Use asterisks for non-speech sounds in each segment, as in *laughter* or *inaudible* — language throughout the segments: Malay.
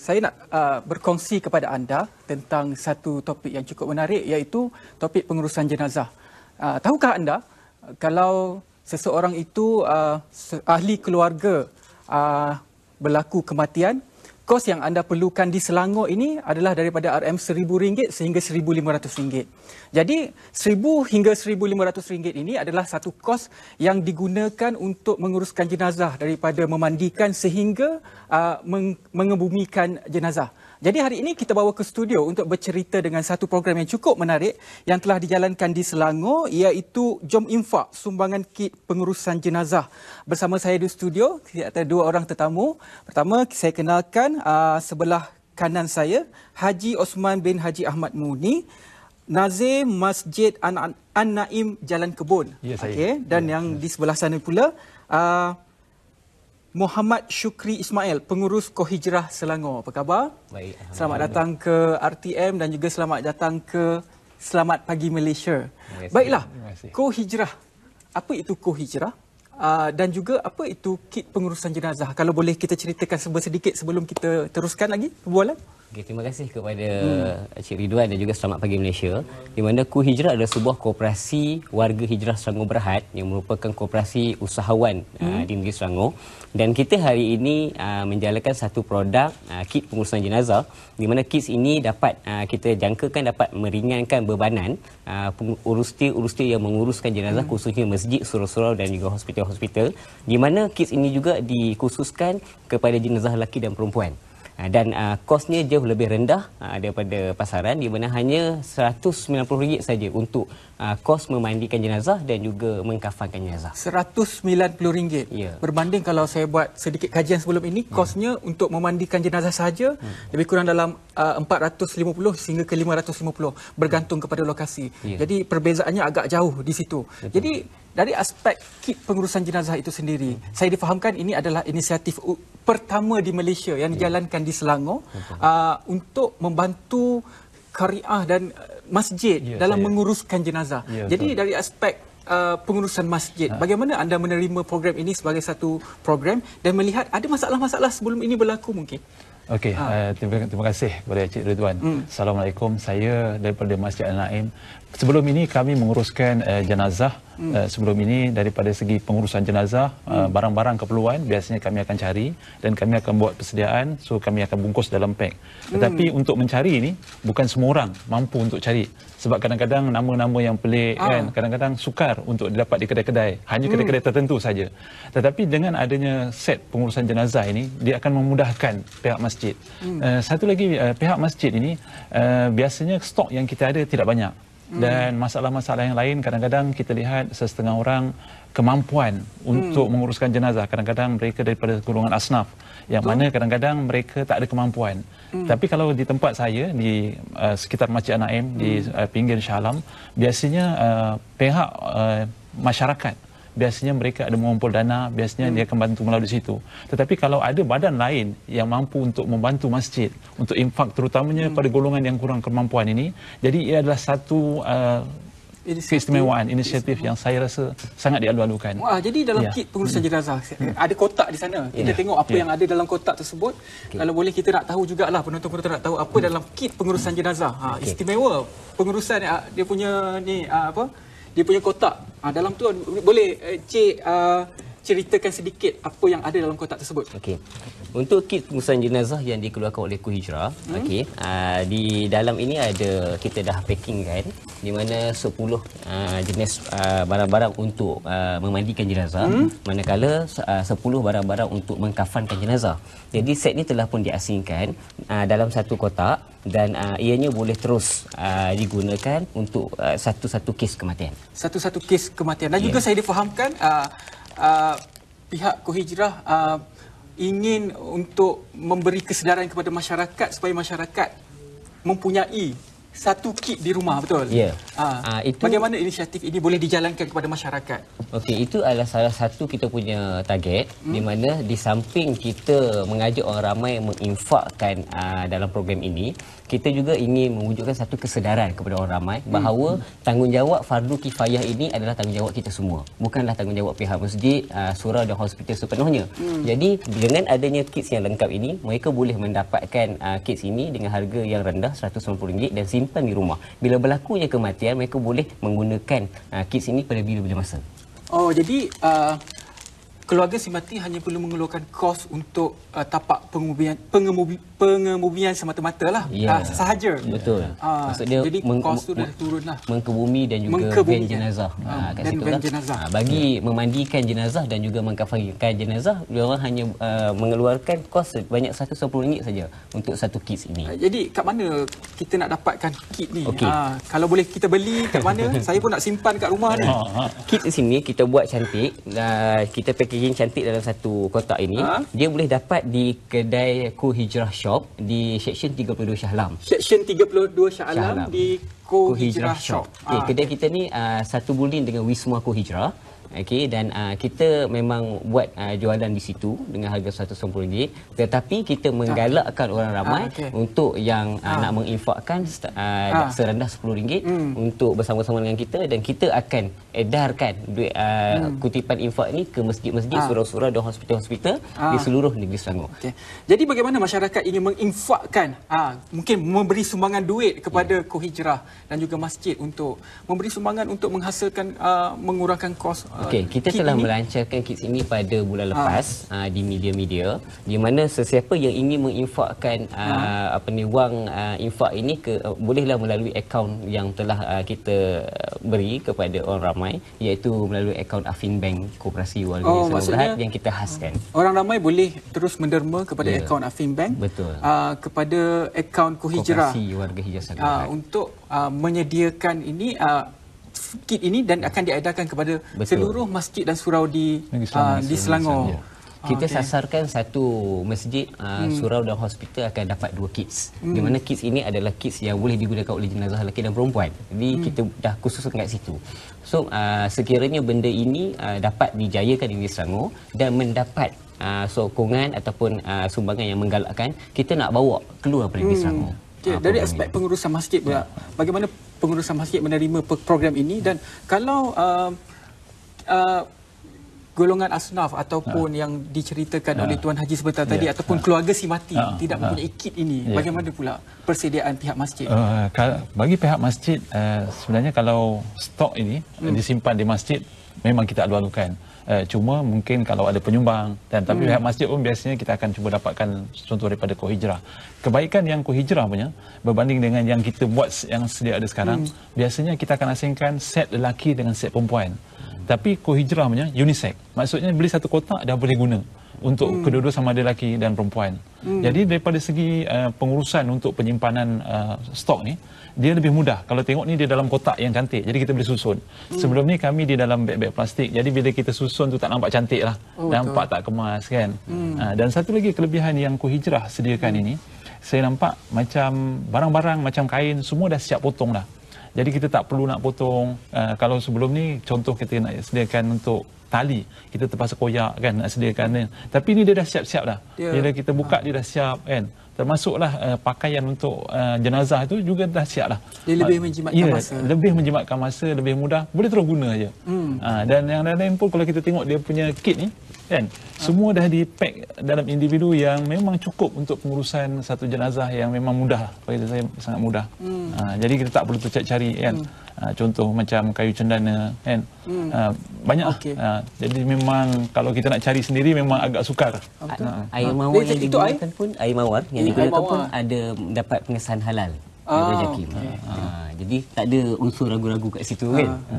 saya nak uh, berkongsi kepada anda tentang satu topik yang cukup menarik iaitu topik pengurusan jenazah. Uh, tahukah anda kalau seseorang itu uh, ahli keluarga uh, berlaku kematian kos yang anda perlukan di Selangor ini adalah daripada RM1000 sehingga RM1500. Jadi RM1000 hingga RM1500 ini adalah satu kos yang digunakan untuk menguruskan jenazah daripada memandikan sehingga uh, meng- mengebumikan jenazah. Jadi hari ini kita bawa ke studio untuk bercerita dengan satu program yang cukup menarik yang telah dijalankan di Selangor iaitu Jom Infak Sumbangan Kit Pengurusan Jenazah. Bersama saya di studio, ada dua orang tetamu. Pertama, saya kenalkan uh, sebelah kanan saya Haji Osman bin Haji Ahmad Muni. Nazir Masjid An-Naim An- Jalan Kebun. Ya, Okay. Dan ya, yang ya. di sebelah sana pula, uh, Muhammad Syukri Ismail, pengurus Kohijrah Selangor. Apa khabar? Baik. Selamat datang ke RTM dan juga selamat datang ke Selamat Pagi Malaysia. Baiklah, Kohijrah. Apa itu Kohijrah? Uh, dan juga apa itu kit pengurusan jenazah? Kalau boleh kita ceritakan sebentar sedikit sebelum kita teruskan lagi perbualan. Okay, terima kasih kepada hmm. Cik Ridwan dan juga Selamat Pagi Malaysia di mana Ku Hijrah adalah sebuah kooperasi warga hijrah Selangor Berhad yang merupakan kooperasi usahawan hmm. uh, di negeri Selangor dan kita hari ini uh, menjalankan satu produk uh, kit pengurusan jenazah di mana kit ini dapat uh, kita jangkakan dapat meringankan bebanan uh, urusti-urusti yang menguruskan jenazah hmm. khususnya masjid, surau-surau dan juga hospital-hospital di mana kit ini juga dikhususkan kepada jenazah lelaki dan perempuan. Ah, dan uh, kosnya jauh lebih rendah uh, daripada pasaran di mana hanya RM190 saja untuk uh, kos memandikan jenazah dan juga mengkafankan jenazah. RM190. Ya. Berbanding kalau saya buat sedikit kajian sebelum ini hmm. kosnya hmm. untuk memandikan jenazah saja hmm. lebih kurang dalam uh, 450 sehingga ke 550 bergantung kepada lokasi. Ya. Jadi perbezaannya agak jauh di situ. Betul. Jadi dari aspek kit pengurusan jenazah itu sendiri, hmm. saya difahamkan ini adalah inisiatif pertama di Malaysia yang ya. dijalankan di Selangor hmm. uh, untuk membantu kariah dan uh, masjid ya, dalam saya. menguruskan jenazah. Ya, Jadi betul. dari aspek Uh, pengurusan masjid. Ha. Bagaimana anda menerima program ini sebagai satu program dan melihat ada masalah-masalah sebelum ini berlaku mungkin? Okey, ha. uh, terima, terima kasih kepada Cik Ridwan. Mm. Assalamualaikum. Saya daripada Masjid Al-Naim. Sebelum ini kami menguruskan uh, jenazah uh, sebelum ini daripada segi pengurusan jenazah eh, hmm. barang-barang uh, keperluan biasanya kami akan cari dan kami akan buat persediaan so kami akan bungkus dalam pack hmm. tetapi hmm. untuk mencari ini bukan semua orang mampu untuk cari sebab kadang-kadang nama-nama yang pelik ah. kan kadang-kadang sukar untuk didapat di kedai-kedai hanya kedai-kedai hmm. tertentu saja tetapi dengan adanya set pengurusan jenazah ini dia akan memudahkan pihak masjid hmm. uh, satu lagi uh, pihak masjid ini uh, biasanya stok yang kita ada tidak banyak Hmm. Dan masalah-masalah yang lain kadang-kadang kita lihat sesetengah orang kemampuan hmm. untuk hmm. menguruskan jenazah. Kadang-kadang mereka daripada golongan asnaf yang Betul. mana kadang-kadang mereka tak ada kemampuan. Hmm. Tapi kalau di tempat saya di uh, sekitar Masjid Anaim hmm. di uh, pinggir Shah Alam biasanya uh, pihak uh, masyarakat hmm biasanya mereka ada mengumpul dana, biasanya hmm. dia akan bantu melalui situ. Tetapi kalau ada badan lain yang mampu untuk membantu masjid, untuk infak terutamanya hmm. pada golongan yang kurang kemampuan ini, jadi ia adalah satu uh, inisiatif. keistimewaan, inisiatif yang saya rasa sangat dialu-alukan. Wah, jadi dalam ya. kit pengurusan hmm. jenazah, eh, hmm. ada kotak di sana. Kita ya. tengok apa ya. yang ada dalam kotak tersebut. Okay. Kalau boleh kita nak tahu juga lah, penonton-penonton nak tahu apa hmm. dalam kit pengurusan jenazah. Ha, okay. Istimewa pengurusan ah, dia punya ni ah, apa? Dia punya kotak Ah dalam tu boleh eh, cik uh, ceritakan sedikit apa yang ada dalam kotak tersebut. Okey. Untuk kit pengurusan jenazah yang dikeluarkan oleh Kuhijrah, hmm? okey, uh, di dalam ini ada kita dah packing kan di mana 10 uh, ah, jenis uh, barang-barang untuk uh, memandikan jenazah, hmm? manakala uh, 10 barang-barang untuk mengkafankan jenazah. Jadi set ini telah pun diasingkan uh, dalam satu kotak dan uh, ianya boleh terus uh, digunakan untuk uh, satu-satu kes kematian. Satu-satu kes kematian. Dan yeah. juga saya difahamkan uh, Uh, pihak Kohijrah uh, ingin untuk memberi kesedaran kepada masyarakat supaya masyarakat mempunyai satu kit di rumah betul. Ya. Yeah. uh, ah, itu bagaimana inisiatif ini boleh dijalankan kepada masyarakat? Okey, itu adalah salah satu kita punya target hmm. di mana di samping kita mengajak orang ramai menginfakkan uh, dalam program ini, kita juga ingin mewujudkan satu kesedaran kepada orang ramai bahawa hmm. tanggungjawab fardu kifayah ini adalah tanggungjawab kita semua bukanlah tanggungjawab pihak masjid uh, surau dan hospital sepenuhnya hmm. jadi dengan adanya kits yang lengkap ini mereka boleh mendapatkan uh, ah, kits ini dengan harga yang rendah RM190 dan simpan di rumah bila berlakunya kematian mereka boleh menggunakan uh, ah, kits ini pada bila-bila masa oh jadi uh... Keluarga si mati hanya perlu mengeluarkan kos untuk uh, tapak pengemubian pengemubian pengemubian semata-mata lah yeah. Ya, ha, sahaja betul ha, ah, maksud dia jadi meng- kos tu dah turun lah mengkebumi dan juga mengkebumi van ya. jenazah ha, kat dan situ van lah. jenazah ha, bagi yeah. memandikan jenazah dan juga mengkafankan jenazah diorang hanya uh, mengeluarkan kos banyak RM110 saja untuk satu kit ini ha, jadi kat mana kita nak dapatkan kit ni okay. ha, kalau boleh kita beli kat mana *laughs* saya pun nak simpan kat rumah ni kit sini kita buat cantik uh, kita packaging cantik dalam satu kotak ini ha? dia boleh dapat di kedai kuhijrah shop Shop di Seksyen 32 Shah Alam. Seksyen 32 Shah Alam di Kohijrah Shop. Okay, eh, ah. Kedai kita ni uh, satu bulan dengan Wisma Kohijrah. Okay, dan uh, kita memang buat uh, jualan di situ dengan harga RM190 tetapi kita ah. menggalakkan ah. orang ramai ah, okay. untuk yang ah. nak menginfakkan uh, ah. serendah RM10 hmm. untuk bersama-sama dengan kita dan kita akan edarkan duit uh, hmm. kutipan infak ni ke masjid-masjid, ah. surau-surau dan hospital-hospital ah. di seluruh negeri Selangor. Okay. Jadi bagaimana masyarakat ingin menginfakkan uh, mungkin memberi sumbangan duit kepada yeah. Hmm. Kohijrah dan juga masjid untuk memberi sumbangan untuk menghasilkan uh, mengurangkan kos uh, Okey, kita telah ini. melancarkan kit ini pada bulan ah. lepas ha. uh, di media-media di mana sesiapa yang ingin menginfakkan uh, ah. ha. Ah, apa ni wang uh, infak ini ke uh, bolehlah melalui akaun yang telah uh, kita beri kepada orang ramai iaitu melalui akaun Afin Bank Koperasi Warga oh, Selamat yang kita haskan. Orang ramai boleh terus menderma kepada yeah. akaun Afin Bank Betul. Uh, kepada akaun Kuhijrah. Koperasi Warga Hijrah Selatan uh, untuk uh, menyediakan ini uh, kit ini dan akan diadakan kepada Betul. seluruh masjid dan surau di ah, Selangor, uh, di Selangor. Selangor. Kita okay. sasarkan satu masjid, uh, hmm. surau dan hospital akan dapat dua kit. Hmm. Di mana kit ini adalah kit yang boleh digunakan oleh jenazah lelaki dan perempuan. Jadi hmm. kita dah khusus kat situ. So uh, sekiranya benda ini uh, dapat dijayakan di Selangor dan mendapat uh, sokongan ataupun uh, sumbangan yang menggalakkan, kita nak bawa keluar dari hmm. Selangor. Okay. dari aspek pengurusan masjid pula, yeah. bagaimana pengurusan masjid menerima program ini dan kalau uh, uh, golongan asnaf ataupun ha. yang diceritakan ha. oleh Tuan Haji sebentar tadi ya. ataupun ha. keluarga si mati ha. tidak ha. mempunyai kit ini ya. bagaimana pula persediaan pihak masjid uh, bagi pihak masjid uh, sebenarnya kalau stok ini hmm. disimpan di masjid memang kita alu-alukan uh, cuma mungkin kalau ada penyumbang dan tapi hmm. pihak hmm. masjid pun biasanya kita akan cuba dapatkan contoh daripada kohijrah kebaikan yang kohijrah punya berbanding dengan yang kita buat yang sedia ada sekarang hmm. biasanya kita akan asingkan set lelaki dengan set perempuan hmm. tapi kohijrah punya unisex maksudnya beli satu kotak dah boleh guna untuk hmm. kedua-dua sama ada lelaki dan perempuan. Hmm. Jadi daripada segi uh, pengurusan untuk penyimpanan uh, stok ni, dia lebih mudah. Kalau tengok ni dia dalam kotak yang cantik. Jadi kita boleh susun. Hmm. Sebelum ni kami di dalam beg-beg plastik. Jadi bila kita susun tu tak nampak cantik lah. Oh, nampak betul. tak kemas kan. Hmm. Uh, dan satu lagi kelebihan yang ku hijrah sediakan hmm. ini, saya nampak macam barang-barang macam kain semua dah siap potong dah. Jadi kita tak perlu nak potong. Uh, kalau sebelum ni contoh kita nak sediakan untuk tali, kita terpaksa koyak kan nak sediakan ni. Tapi ni dia dah siap-siap dah. Yeah. Bila kita buka dia dah siap kan. Termasuklah uh, pakaian untuk uh, jenazah itu juga dah siap lah. Dia lebih menjimatkan yeah, masa. lebih menjimatkan masa, lebih mudah. Boleh terus guna je. Hmm. Uh, dan yang lain-lain pun kalau kita tengok dia punya kit ni, kan semua dah dipack dalam individu yang memang cukup untuk pengurusan satu jenazah yang memang mudah bagi saya sangat mudah hmm. ha, jadi kita tak perlu tercari-cari kan hmm. ha, contoh macam kayu cendana kan hmm. ha, banyak lah. okay. ha, jadi memang kalau kita nak cari sendiri memang agak sukar ha, ha. air ha. mawar yang digunakan pun air mawar yang eh, digunakan pun ada dapat pengesahan halal ah. daripada JAKIM okay. ha. Ha. jadi tak ada unsur ragu-ragu kat situ ha. kan ha.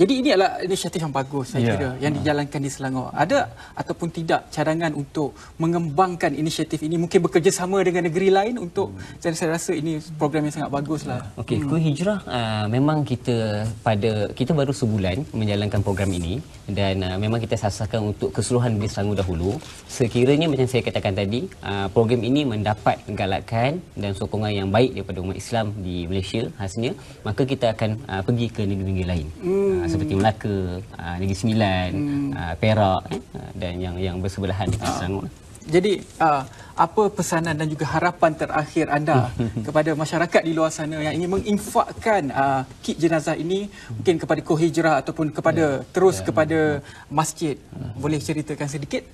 Jadi ini adalah inisiatif yang bagus saya yeah. kira yang dijalankan di Selangor. Ada ataupun tidak cadangan untuk mengembangkan inisiatif ini mungkin bekerjasama dengan negeri lain untuk hmm. saya, saya rasa ini program yang sangat baguslah. Okey, hmm. Kuih Hijrah uh, memang kita pada kita baru sebulan menjalankan program ini dan uh, memang kita sasarkan untuk keseluruhan di Selangor dahulu. Sekiranya macam saya katakan tadi, uh, program ini mendapat galakan dan sokongan yang baik daripada umat Islam di Malaysia hasilnya maka kita akan uh, pergi ke negeri-negeri lain. Hmm. Uh, hmm. seperti Melaka, uh, Negeri Sembilan, hmm. uh, Perak eh, dan yang yang bersebelahan uh. Selangor. Jadi uh, apa pesanan dan juga harapan terakhir anda *laughs* kepada masyarakat di luar sana yang ingin menginfakkan uh, kit jenazah ini mungkin kepada kohijrah ataupun kepada ya, terus ya. kepada ya. masjid hmm. boleh ceritakan sedikit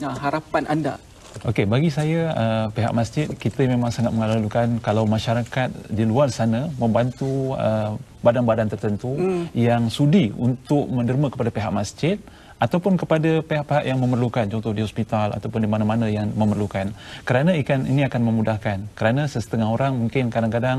uh, harapan anda Okey bagi saya uh, pihak masjid kita memang sangat mengalalukan kalau masyarakat di luar sana membantu uh, badan-badan tertentu hmm. yang sudi untuk menderma kepada pihak masjid ataupun kepada pihak-pihak yang memerlukan contoh di hospital ataupun di mana-mana yang memerlukan kerana ikan ini akan memudahkan kerana sesetengah orang mungkin kadang-kadang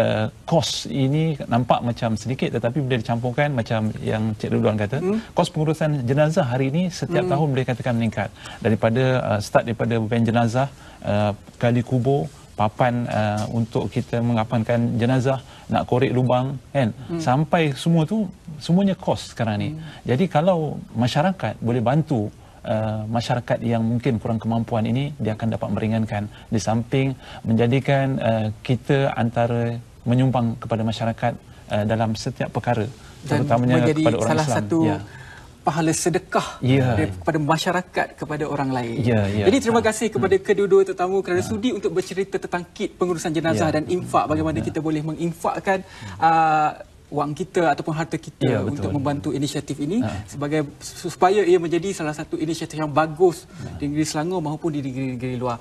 uh, kos ini nampak macam sedikit tetapi bila dicampurkan macam yang Cik Ridwan kata hmm. kos pengurusan jenazah hari ini setiap hmm. tahun boleh katakan meningkat daripada uh, start daripada beban jenazah uh, kali kubur papan uh, untuk kita mengapankan jenazah, nak korek lubang kan. Hmm. Sampai semua tu semuanya kos sekarang ni. Hmm. Jadi kalau masyarakat boleh bantu Uh, masyarakat yang mungkin kurang kemampuan ini dia akan dapat meringankan di samping menjadikan uh, kita antara menyumbang kepada masyarakat uh, dalam setiap perkara terutamanya kepada orang Islam satu... yeah pahala sedekah yeah. kepada masyarakat kepada orang lain. Yeah, yeah. Jadi terima kasih kepada hmm. kedua-dua tetamu kerana yeah. sudi untuk bercerita tentang kit pengurusan jenazah yeah. dan infak bagaimana yeah. kita boleh menginfakkan yeah. Hmm. uh, wang kita ataupun harta kita ya, untuk membantu inisiatif ini ha. sebagai supaya ia menjadi salah satu inisiatif yang bagus ha. di negeri Selangor maupun di negeri-negeri luar